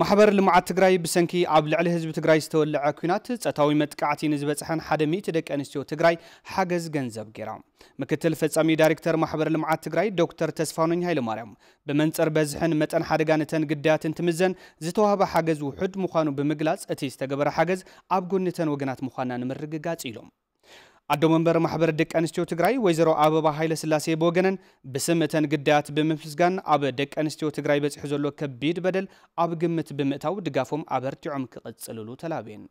ማሕበር ልምዓት ትግራይ ብሰንኪ ኣብ ልዕሊ ህዝቢ ትግራይ ዝተወልዐ ኩናት ፀታዊ መጥቃዕቲ ንዝበፅሐን ሓደ ሚእቲ ደቂ ኣንስትዮ ትግራይ ሓገዝ ገንዘብ ገይራ ምክትል ፈፃሚ ዳይሬክተር ማሕበር ልምዓት ትግራይ ዶክተር ተስፋኖኝ ሃይለማርያም ብመንፀር በዝሕን መጠን ሓደጋ ነተን ግዳያትን ትምዘን ዝተዋህበ ሓገዝ ውሑድ ምዃኑ ብምግላፅ እቲ ዝተገበረ ሓገዝ ኣብ ጎኒተን ወገናት ምዃና ንምርግጋፅ ኢሎም ኣዶ መንበር ማሕበር ደቂ ኣንስትዮ ትግራይ ወይዘሮ ኣበባ ሃይለስላሴ ብወገነን ብስም እተን ግዳያት ብምፍስጋን ኣብ ደቂ ኣንስትዮ ትግራይ በፂሑ ዘሎ ከቢድ በደል ኣብ ግምት ብምእታው ድጋፎም ኣበርቲዖም ክቕፅልሉ ተላብየን